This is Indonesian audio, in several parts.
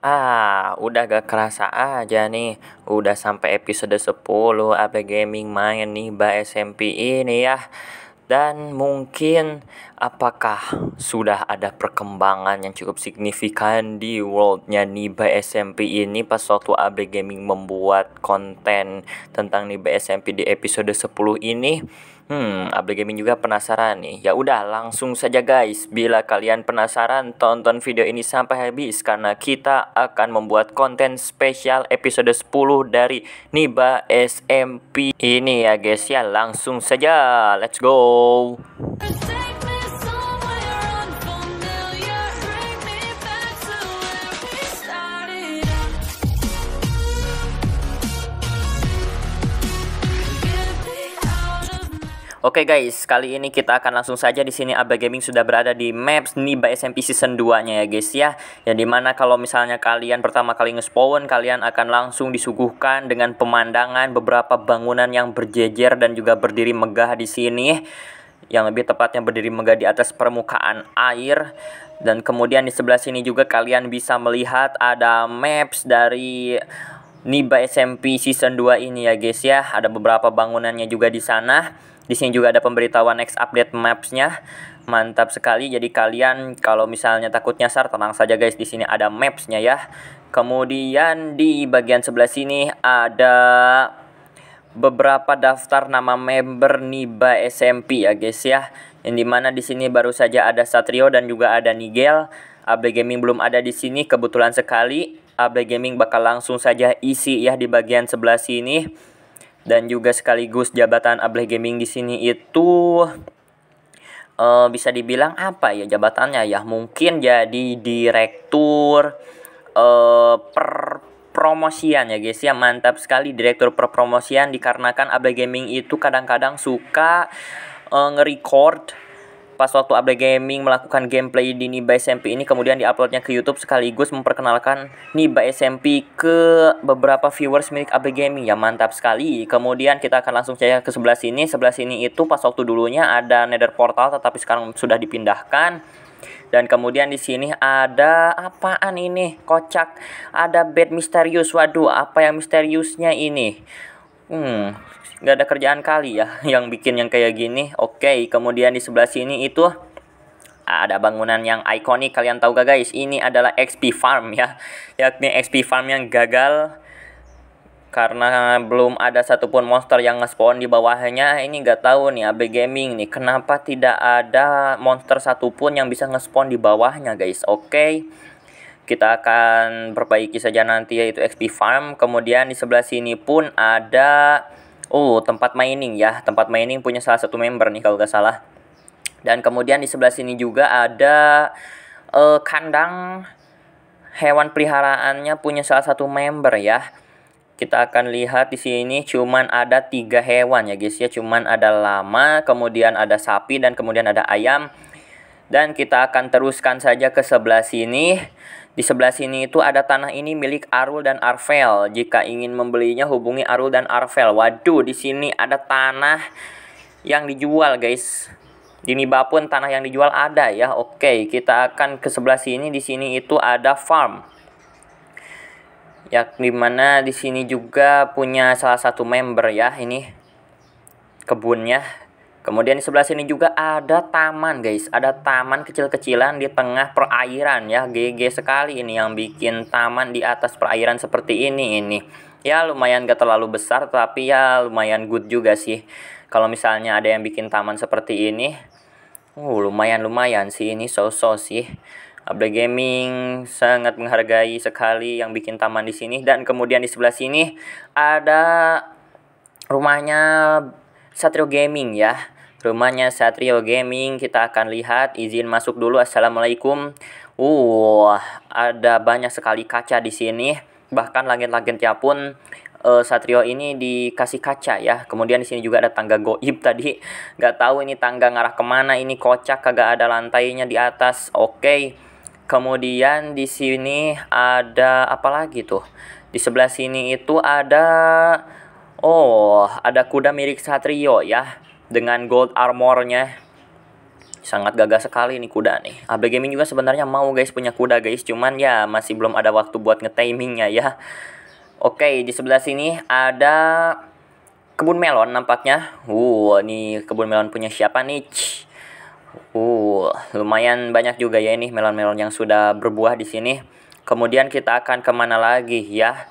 Ah, udah gak kerasa aja nih. Udah sampai episode 10 AP Gaming main nih Ba SMP ini ya. Dan mungkin apakah sudah ada perkembangan yang cukup signifikan di worldnya Niba SMP ini pas waktu AB Gaming membuat konten tentang Niba SMP di episode 10 ini Hmm, Abli Gaming juga penasaran nih. Ya udah, langsung saja guys. Bila kalian penasaran, tonton video ini sampai habis karena kita akan membuat konten spesial episode 10 dari Niba SMP ini ya guys ya. Langsung saja, let's go. Oke guys, kali ini kita akan langsung saja di sini AB Gaming sudah berada di maps Niba SMP season 2-nya ya guys ya. Yang mana kalau misalnya kalian pertama kali nge ngespawn, kalian akan langsung disuguhkan dengan pemandangan beberapa bangunan yang berjejer dan juga berdiri megah di sini yang lebih tepatnya berdiri megah di atas permukaan air dan kemudian di sebelah sini juga kalian bisa melihat ada maps dari Niba SMP season 2 ini ya guys ya. Ada beberapa bangunannya juga di sana. Di sini juga ada pemberitahuan next update maps-nya. Mantap sekali. Jadi kalian kalau misalnya takut nyasar tenang saja guys. Di sini ada maps-nya ya. Kemudian di bagian sebelah sini ada beberapa daftar nama member Niba SMP ya guys ya. Yang dimana di sini baru saja ada Satrio dan juga ada Nigel. AB Gaming belum ada di sini kebetulan sekali AB Gaming bakal langsung saja isi ya di bagian sebelah sini dan juga sekaligus jabatan AB Gaming di sini itu uh, bisa dibilang apa ya jabatannya ya mungkin jadi direktur uh, eh, per promosian ya guys ya mantap sekali direktur perpromosian dikarenakan AB Gaming itu kadang-kadang suka uh, nge-record pas waktu Update Gaming melakukan gameplay di Niba SMP ini kemudian diuploadnya ke YouTube sekaligus memperkenalkan Niba SMP ke beberapa viewers milik Update Gaming ya mantap sekali kemudian kita akan langsung saja ke sebelah sini sebelah sini itu pas waktu dulunya ada Nether Portal tetapi sekarang sudah dipindahkan dan kemudian di sini ada apaan ini? Kocak. Ada bed misterius. Waduh, apa yang misteriusnya ini? Hmm, nggak ada kerjaan kali ya yang bikin yang kayak gini oke okay, kemudian di sebelah sini itu ada bangunan yang ikonik kalian tahu gak guys ini adalah XP Farm ya yakni XP Farm yang gagal karena belum ada satupun monster yang ngespawn di bawahnya ini nggak tahu nih AB Gaming nih kenapa tidak ada monster satupun yang bisa ngespawn di bawahnya guys oke okay. kita akan perbaiki saja nanti yaitu XP farm kemudian di sebelah sini pun ada Oh, tempat mining ya. Tempat mining punya salah satu member nih kalau nggak salah. Dan kemudian di sebelah sini juga ada uh, kandang hewan peliharaannya punya salah satu member ya. Kita akan lihat di sini cuman ada tiga hewan ya guys ya. Cuman ada lama, kemudian ada sapi dan kemudian ada ayam. Dan kita akan teruskan saja ke sebelah sini di sebelah sini itu ada tanah ini milik Arul dan Arvel. Jika ingin membelinya hubungi Arul dan Arvel. Waduh, di sini ada tanah yang dijual, guys. Di Niba pun tanah yang dijual ada ya. Oke, kita akan ke sebelah sini. Di sini itu ada farm. Ya, mana di sini juga punya salah satu member ya ini kebunnya Kemudian di sebelah sini juga ada taman guys, ada taman kecil-kecilan di tengah perairan ya, GG sekali ini yang bikin taman di atas perairan seperti ini ini. Ya lumayan gak terlalu besar tapi ya lumayan good juga sih. Kalau misalnya ada yang bikin taman seperti ini, uh lumayan-lumayan sih ini so-so sih. Abda Gaming sangat menghargai sekali yang bikin taman di sini dan kemudian di sebelah sini ada rumahnya Satrio Gaming ya rumahnya Satrio Gaming kita akan lihat izin masuk dulu Assalamualaikum uh ada banyak sekali kaca di sini bahkan langit-langitnya pun uh, Satrio ini dikasih kaca ya. Kemudian di sini juga ada tangga goib tadi. Gak tahu ini tangga ngarah kemana. Ini kocak kagak ada lantainya di atas. Oke. Okay. Kemudian di sini ada apa lagi tuh? Di sebelah sini itu ada Oh, ada kuda mirip Satrio ya, dengan gold armornya. Sangat gagah sekali nih kuda nih. AB Gaming juga sebenarnya mau guys punya kuda guys, cuman ya masih belum ada waktu buat ngetimingnya ya. Oke, di sebelah sini ada kebun melon nampaknya. Uh, ini kebun melon punya siapa nih? Uh, lumayan banyak juga ya ini melon-melon yang sudah berbuah di sini. Kemudian kita akan kemana lagi ya?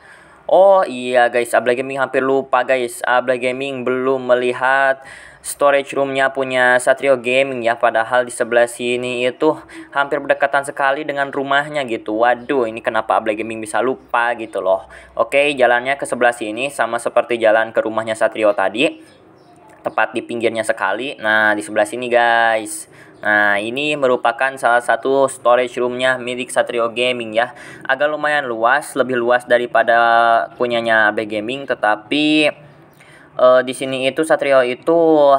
Oh iya guys, Abla Gaming hampir lupa guys. Abla Gaming belum melihat storage roomnya punya Satrio Gaming ya padahal di sebelah sini itu hampir berdekatan sekali dengan rumahnya gitu waduh ini kenapa Abla Gaming bisa lupa gitu loh oke jalannya ke sebelah sini sama seperti jalan ke rumahnya Satrio tadi tepat di pinggirnya sekali nah di sebelah sini guys Nah, ini merupakan salah satu storage roomnya milik Satrio Gaming ya. Agak lumayan luas, lebih luas daripada punyanya AB Gaming, tetapi uh, di sini itu Satrio itu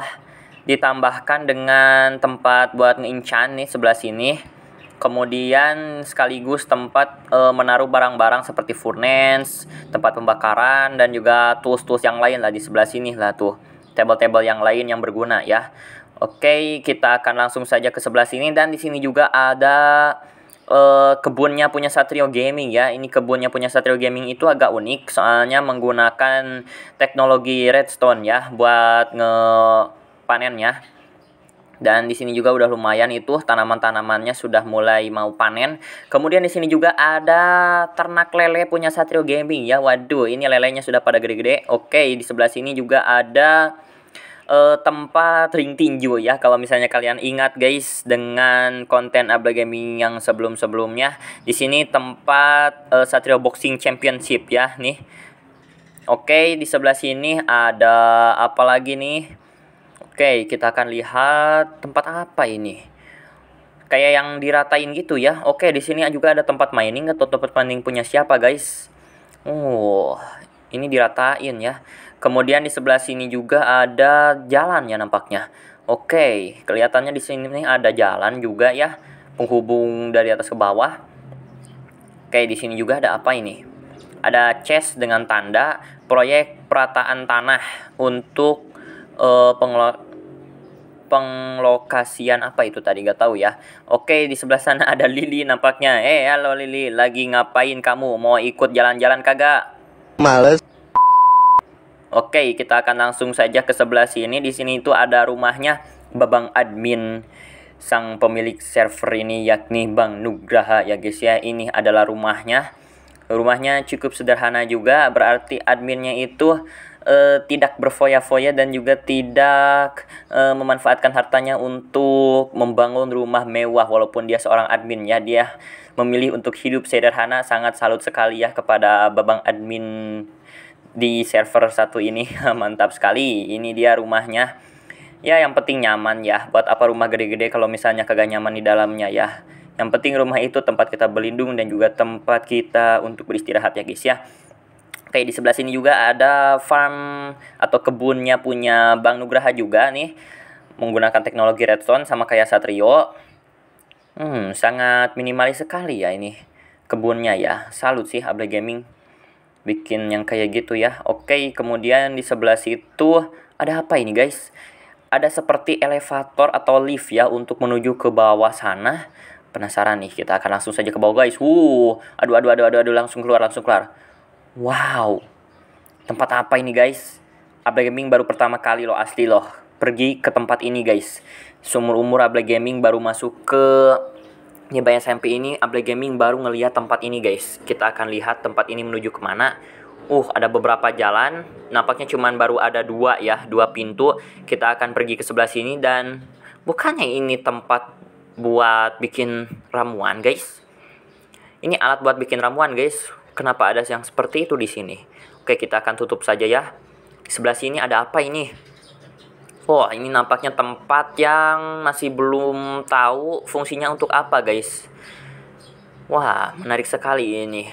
ditambahkan dengan tempat buat ngincan nih sebelah sini. Kemudian sekaligus tempat e, menaruh barang-barang seperti furnace, tempat pembakaran dan juga tools-tools yang lain lah di sebelah sini lah tuh. Table-table yang lain yang berguna ya. Oke, kita akan langsung saja ke sebelah sini dan di sini juga ada uh, kebunnya punya Satrio Gaming ya. Ini kebunnya punya Satrio Gaming itu agak unik soalnya menggunakan teknologi redstone ya buat ngepanen ya. Dan di sini juga udah lumayan itu tanaman-tanamannya sudah mulai mau panen. Kemudian di sini juga ada ternak lele punya Satrio Gaming ya. Waduh, ini lelenya sudah pada gede-gede. Oke, di sebelah sini juga ada uh, tempat ring tinju ya kalau misalnya kalian ingat guys dengan konten Abla Gaming yang sebelum-sebelumnya di sini tempat uh, Satrio Boxing Championship ya nih Oke di sebelah sini ada apa lagi nih Oke kita akan lihat tempat apa ini kayak yang diratain gitu ya Oke di sini juga ada tempat mining atau tempat mining punya siapa guys Oh ini diratain ya. Kemudian di sebelah sini juga ada jalan ya nampaknya. Oke, kelihatannya di sini nih ada jalan juga ya, penghubung dari atas ke bawah. Oke, di sini juga ada apa ini? Ada chest dengan tanda proyek perataan tanah untuk uh, eh, pengelo penglokasian apa itu tadi Gak tahu ya. Oke, di sebelah sana ada Lili nampaknya. Eh, halo Lili, lagi ngapain kamu? Mau ikut jalan-jalan kagak? Males. Oke, kita akan langsung saja ke sebelah sini. Di sini itu ada rumahnya Babang Admin sang pemilik server ini yakni Bang Nugraha ya guys ya. Ini adalah rumahnya. Rumahnya cukup sederhana juga, berarti adminnya itu e, tidak berfoya-foya dan juga tidak e, memanfaatkan hartanya untuk membangun rumah mewah walaupun dia seorang admin ya. Dia memilih untuk hidup sederhana, sangat salut sekali ya kepada Babang Admin di server satu ini mantap sekali ini dia rumahnya ya yang penting nyaman ya buat apa rumah gede-gede kalau misalnya kagak nyaman di dalamnya ya yang penting rumah itu tempat kita berlindung dan juga tempat kita untuk beristirahat ya guys ya kayak di sebelah sini juga ada farm atau kebunnya punya Bang Nugraha juga nih menggunakan teknologi redstone sama kayak Satrio. Hmm, sangat minimalis sekali ya ini kebunnya ya. Salut sih Able Gaming bikin yang kayak gitu ya. Oke, kemudian di sebelah situ ada apa ini guys? Ada seperti elevator atau lift ya untuk menuju ke bawah sana. Penasaran nih, kita akan langsung saja ke bawah guys. Wuh, aduh aduh aduh aduh aduh langsung keluar langsung keluar. Wow. Tempat apa ini guys? Abla Gaming baru pertama kali loh asli loh pergi ke tempat ini guys. Seumur umur Abla Gaming baru masuk ke banyak SMP ini Able Gaming baru ngeliat tempat ini guys. Kita akan lihat tempat ini menuju kemana. Uh, ada beberapa jalan. Nampaknya cuman baru ada dua ya, dua pintu. Kita akan pergi ke sebelah sini dan bukannya ini tempat buat bikin ramuan guys. Ini alat buat bikin ramuan guys. Kenapa ada yang seperti itu di sini? Oke, kita akan tutup saja ya. Sebelah sini ada apa ini? Wah, ini nampaknya tempat yang masih belum tahu fungsinya untuk apa, guys. Wah, menarik sekali ini.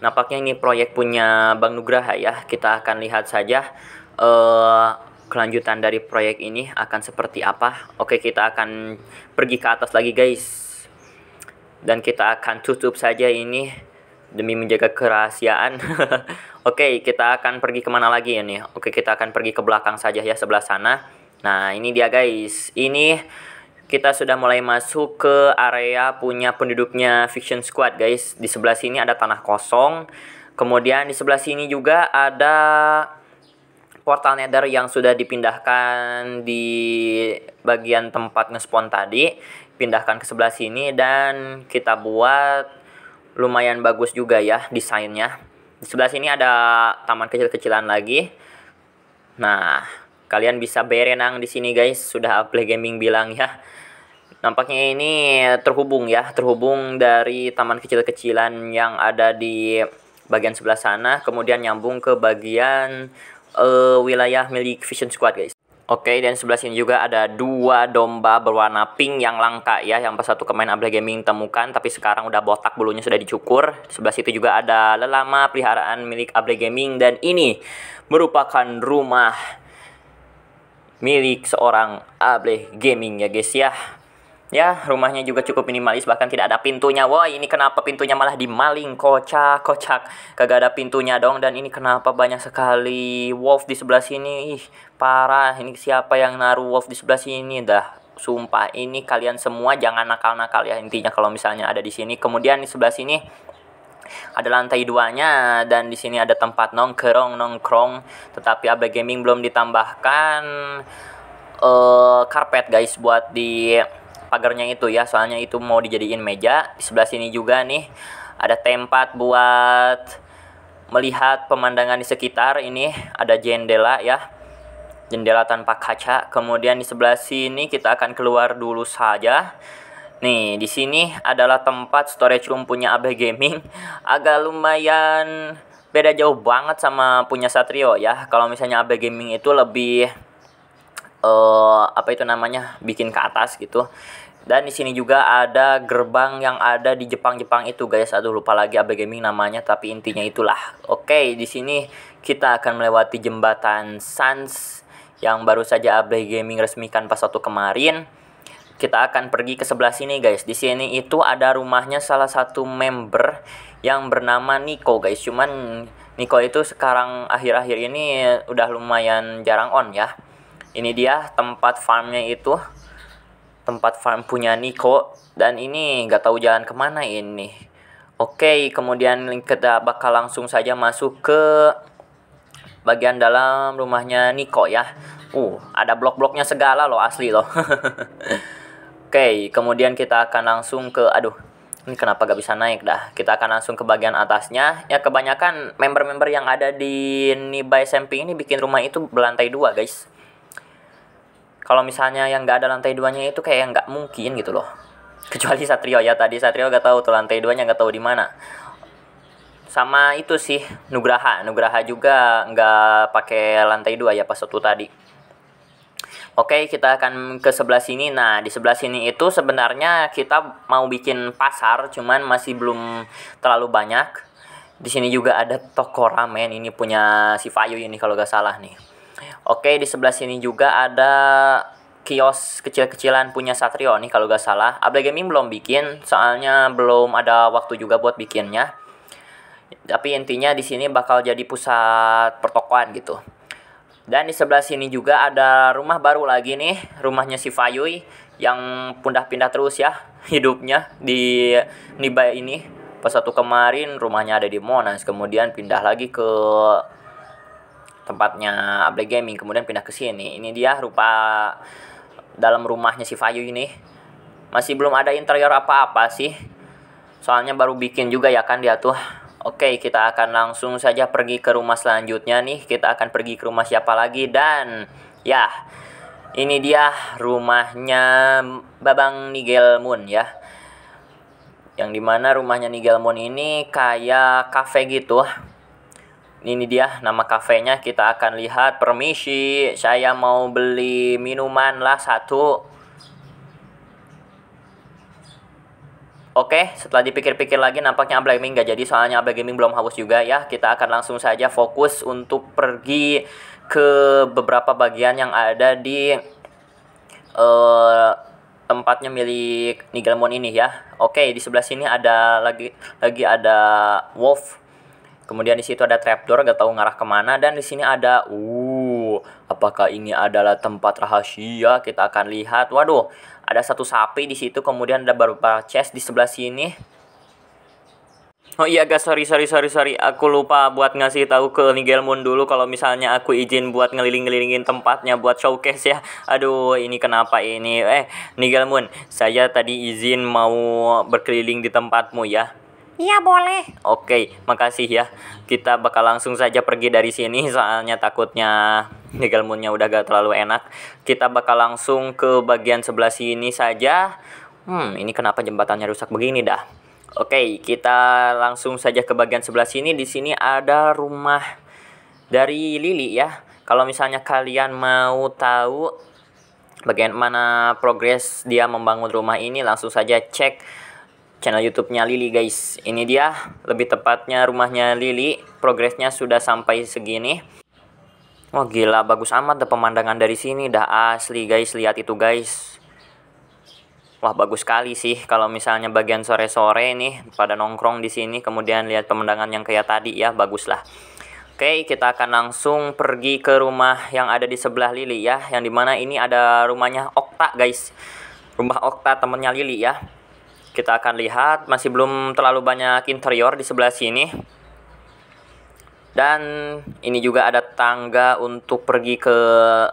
Nampaknya ini proyek punya Bang Nugraha ya. Kita akan lihat saja uh, kelanjutan dari proyek ini akan seperti apa. Oke, kita akan pergi ke atas lagi, guys. Dan kita akan tutup saja ini demi menjaga kerahasiaan. Oke, okay, kita akan pergi kemana lagi ya nih? Oke, okay, kita akan pergi ke belakang saja ya sebelah sana. Nah, ini dia guys. Ini kita sudah mulai masuk ke area punya penduduknya Fiction Squad guys. Di sebelah sini ada tanah kosong. Kemudian di sebelah sini juga ada portal nether yang sudah dipindahkan di bagian tempat ngespon tadi. Pindahkan ke sebelah sini dan kita buat lumayan bagus juga ya desainnya. Di sebelah sini ada taman kecil-kecilan lagi. Nah, kalian bisa berenang di sini guys, sudah Play Gaming bilang ya. Nampaknya ini terhubung ya, terhubung dari taman kecil-kecilan yang ada di bagian sebelah sana, kemudian nyambung ke bagian uh, wilayah milik Vision Squad guys. Oke, dan sebelah sini juga ada dua domba berwarna pink yang langka ya, yang pas satu kemarin Able Gaming temukan, tapi sekarang udah botak, bulunya sudah dicukur. Sebelah situ juga ada lelama peliharaan milik Able Gaming, dan ini merupakan rumah milik seorang Able Gaming ya guys ya. Ya, rumahnya juga cukup minimalis bahkan tidak ada pintunya. Wah, ini kenapa pintunya malah dimaling? Kocak, kocak. Kagak ada pintunya dong dan ini kenapa banyak sekali wolf di sebelah sini? Ih, parah. Ini siapa yang naruh wolf di sebelah sini dah? Sumpah, ini kalian semua jangan nakal-nakal ya intinya kalau misalnya ada di sini. Kemudian di sebelah sini ada lantai duanya dan di sini ada tempat nongkrong nongkrong tetapi abg gaming belum ditambahkan uh, karpet guys buat di pagarnya itu ya soalnya itu mau dijadiin meja di sebelah sini juga nih ada tempat buat melihat pemandangan di sekitar ini ada jendela ya jendela tanpa kaca kemudian di sebelah sini kita akan keluar dulu saja nih di sini adalah tempat storage room punya AB Gaming agak lumayan beda jauh banget sama punya Satrio ya kalau misalnya AB Gaming itu lebih uh, apa itu namanya bikin ke atas gitu dan di sini juga ada gerbang yang ada di Jepang-Jepang itu guys aduh lupa lagi AB Gaming namanya tapi intinya itulah oke di sini kita akan melewati jembatan Sans yang baru saja AB Gaming resmikan pas waktu kemarin kita akan pergi ke sebelah sini guys di sini itu ada rumahnya salah satu member yang bernama Nico guys cuman Nico itu sekarang akhir-akhir ini udah lumayan jarang on ya ini dia tempat farmnya itu tempat farm punya Niko dan ini nggak tahu jalan kemana ini oke kemudian kita bakal langsung saja masuk ke bagian dalam rumahnya Niko ya uh ada blok-bloknya segala loh asli loh oke kemudian kita akan langsung ke aduh ini kenapa gak bisa naik dah kita akan langsung ke bagian atasnya ya kebanyakan member-member yang ada di Nibai Samping ini bikin rumah itu berlantai dua guys kalau misalnya yang nggak ada lantai duanya itu kayak nggak mungkin gitu loh kecuali Satrio ya tadi Satrio gak tahu tuh lantai duanya nggak tahu di mana sama itu sih Nugraha Nugraha juga nggak pakai lantai dua ya pas satu tadi Oke kita akan ke sebelah sini Nah di sebelah sini itu sebenarnya kita mau bikin pasar Cuman masih belum terlalu banyak di sini juga ada toko ramen ini punya si Fayu ini kalau gak salah nih Iya. Oke, di sebelah sini juga ada kios kecil-kecilan punya Satrio nih kalau gak salah. Able Gaming belum bikin, soalnya belum ada waktu juga buat bikinnya. Tapi intinya di sini bakal jadi pusat pertokoan gitu. Dan di sebelah sini juga ada rumah baru lagi nih, rumahnya si Fayui yang pindah-pindah terus ya hidupnya di Niba ini. Pas satu kemarin rumahnya ada di Monas, kemudian pindah lagi ke tempatnya Able Gaming kemudian pindah ke sini. Ini dia rupa dalam rumahnya si Fayu ini. Masih belum ada interior apa-apa sih. Soalnya baru bikin juga ya kan dia tuh. Oke, kita akan langsung saja pergi ke rumah selanjutnya nih. Kita akan pergi ke rumah siapa lagi dan ya ini dia rumahnya Babang Nigel Moon ya. Yang dimana rumahnya Nigel Moon ini kayak cafe gitu ini dia nama kafenya kita akan lihat permisi saya mau beli minuman lah satu Oke, setelah dipikir-pikir lagi nampaknya Abla Gaming gak jadi soalnya Abla Gaming belum haus juga ya. Kita akan langsung saja fokus untuk pergi ke beberapa bagian yang ada di uh, tempatnya milik Nigelmon ini ya. Oke, di sebelah sini ada lagi lagi ada Wolf Kemudian di situ ada trapdoor gak tahu ngarah kemana dan di sini ada uh apakah ini adalah tempat rahasia kita akan lihat. Waduh, ada satu sapi di situ kemudian ada beberapa chest di sebelah sini. Oh iya guys, sorry sorry sorry sorry, aku lupa buat ngasih tahu ke Nigel Moon dulu kalau misalnya aku izin buat ngeliling-ngelilingin tempatnya buat showcase ya. Aduh, ini kenapa ini? Eh, Nigel Moon, saya tadi izin mau berkeliling di tempatmu ya. Iya boleh. Oke, makasih ya. Kita bakal langsung saja pergi dari sini soalnya takutnya Nigel Moonnya udah gak terlalu enak. Kita bakal langsung ke bagian sebelah sini saja. Hmm, ini kenapa jembatannya rusak begini dah? Oke, kita langsung saja ke bagian sebelah sini. Di sini ada rumah dari Lili ya. Kalau misalnya kalian mau tahu bagaimana progres dia membangun rumah ini, langsung saja cek channel YouTube-nya Lili guys. Ini dia, lebih tepatnya rumahnya Lili. Progresnya sudah sampai segini. Wah gila, bagus amat deh pemandangan dari sini. Dah asli guys, lihat itu guys. Wah bagus sekali sih kalau misalnya bagian sore-sore nih pada nongkrong di sini kemudian lihat pemandangan yang kayak tadi ya bagus lah. Oke, kita akan langsung pergi ke rumah yang ada di sebelah Lili ya, yang dimana ini ada rumahnya Okta guys, rumah Okta temennya Lili ya kita akan lihat masih belum terlalu banyak interior di sebelah sini dan ini juga ada tangga untuk pergi ke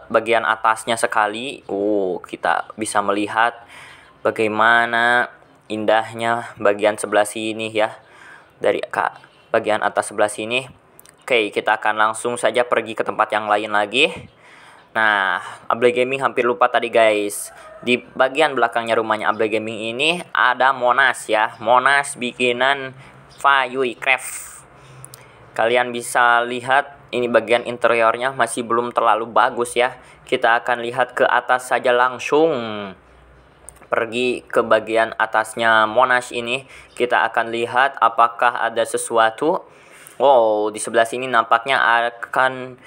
bagian atasnya sekali uh kita bisa melihat bagaimana indahnya bagian sebelah sini ya dari kak bagian atas sebelah sini oke kita akan langsung saja pergi ke tempat yang lain lagi Nah, Able Gaming hampir lupa tadi guys. Di bagian belakangnya rumahnya Able Gaming ini ada Monas ya. Monas bikinan Fayui Craft. Kalian bisa lihat ini bagian interiornya masih belum terlalu bagus ya. Kita akan lihat ke atas saja langsung. Pergi ke bagian atasnya Monas ini. Kita akan lihat apakah ada sesuatu. Wow, di sebelah sini nampaknya akan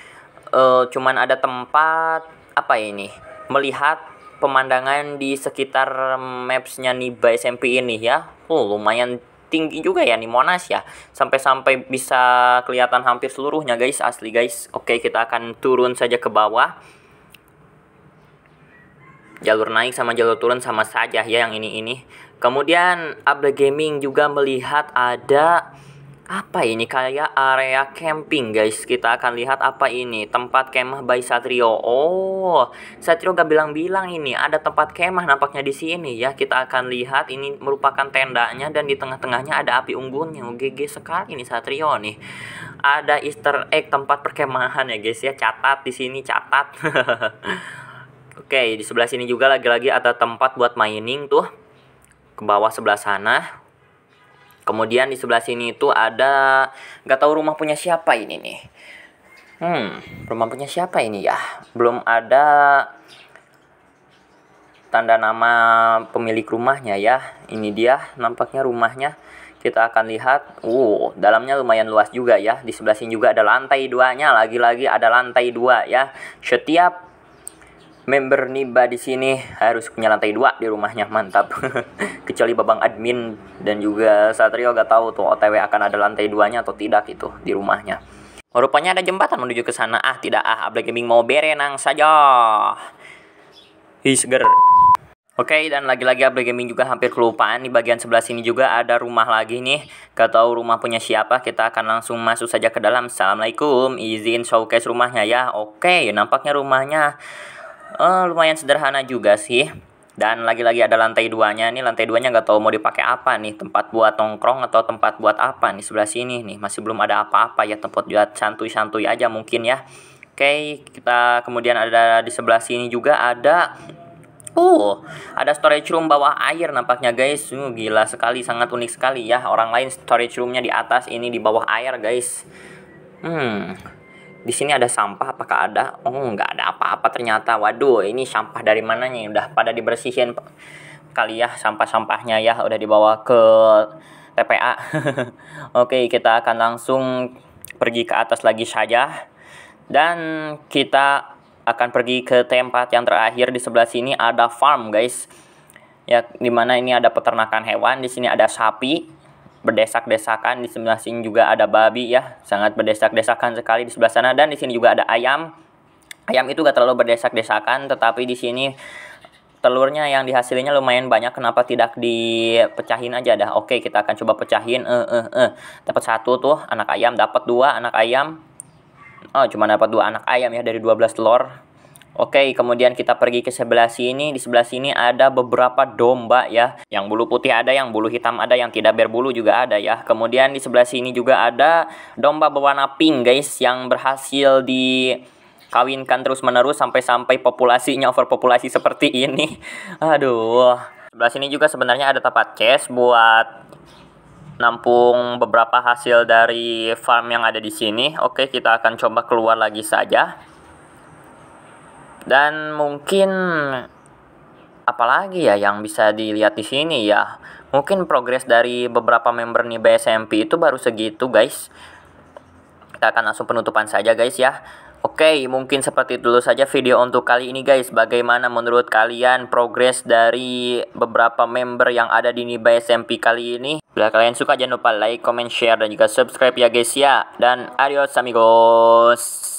uh, cuman ada tempat apa ini melihat pemandangan di sekitar mapsnya Niba SMP ini ya oh lumayan tinggi juga ya nih Monas ya sampai-sampai bisa kelihatan hampir seluruhnya guys asli guys oke kita akan turun saja ke bawah jalur naik sama jalur turun sama saja ya yang ini ini kemudian Abla Gaming juga melihat ada apa ini kayak area camping guys kita akan lihat apa ini tempat kemah by Satrio oh Satrio gak bilang-bilang ini ada tempat kemah nampaknya di sini ya kita akan lihat ini merupakan tendanya dan di tengah-tengahnya ada api unggunnya GG sekali ini Satrio nih ada Easter egg tempat perkemahan ya guys ya catat di sini catat Oke, di sebelah sini juga lagi-lagi ada tempat buat mining tuh. Ke bawah sebelah sana Kemudian di sebelah sini itu ada nggak tahu rumah punya siapa ini nih. Hmm, rumah punya siapa ini ya? Belum ada tanda nama pemilik rumahnya ya. Ini dia nampaknya rumahnya. Kita akan lihat, uh, dalamnya lumayan luas juga ya. Di sebelah sini juga ada lantai duanya, lagi-lagi ada lantai dua ya. Setiap member Niba di sini harus punya lantai dua di rumahnya mantap kecuali babang admin dan juga Satrio gak tahu tuh OTW akan ada lantai duanya atau tidak itu di rumahnya rupanya ada jembatan menuju ke sana ah tidak ah Abla Gaming mau berenang saja Hisger. seger Oke, okay, dan lagi-lagi Able Gaming juga hampir kelupaan. Di bagian sebelah sini juga ada rumah lagi nih. Gak tahu rumah punya siapa, kita akan langsung masuk saja ke dalam. Assalamualaikum, izin showcase rumahnya ya. Oke, okay, nampaknya rumahnya uh, lumayan sederhana juga sih dan lagi-lagi ada lantai duanya nih lantai duanya nggak tahu mau dipakai apa nih tempat buat nongkrong atau tempat buat apa nih sebelah sini nih masih belum ada apa-apa ya tempat buat santuy-santuy aja mungkin ya oke kita kemudian ada di sebelah sini juga ada uh ada storage room bawah air nampaknya guys uh, gila sekali sangat unik sekali ya orang lain storage roomnya di atas ini di bawah air guys hmm di sini ada sampah apakah ada oh nggak ada apa-apa ternyata waduh ini sampah dari mananya udah pada dibersihin kali ya sampah-sampahnya ya udah dibawa ke TPA oke kita akan langsung pergi ke atas lagi saja dan kita akan pergi ke tempat yang terakhir di sebelah sini ada farm guys ya dimana ini ada peternakan hewan di sini ada sapi berdesak-desakan di sebelah sini juga ada babi ya sangat berdesak-desakan sekali di sebelah sana dan di sini juga ada ayam ayam itu gak terlalu berdesak-desakan tetapi di sini telurnya yang dihasilinnya lumayan banyak kenapa tidak dipecahin aja dah oke kita akan coba pecahin eh eh eh dapat satu tuh anak ayam dapat dua anak ayam oh cuma dapat dua anak ayam ya dari 12 telur Oke, kemudian kita pergi ke sebelah sini. Di sebelah sini ada beberapa domba ya. Yang bulu putih ada, yang bulu hitam ada, yang tidak berbulu juga ada ya. Kemudian di sebelah sini juga ada domba berwarna pink guys yang berhasil di kawinkan terus-menerus sampai-sampai populasinya overpopulasi seperti ini. Aduh. Sebelah sini juga sebenarnya ada tempat chest buat nampung beberapa hasil dari farm yang ada di sini. Oke, kita akan coba keluar lagi saja. Dan mungkin apalagi ya yang bisa dilihat di sini ya. Mungkin progres dari beberapa member nih BSMP itu baru segitu guys. Kita akan langsung penutupan saja guys ya. Oke, mungkin seperti itu dulu saja video untuk kali ini guys. Bagaimana menurut kalian progres dari beberapa member yang ada di Niba SMP kali ini? Bila kalian suka jangan lupa like, comment, share, dan juga subscribe ya guys ya. Dan adios amigos.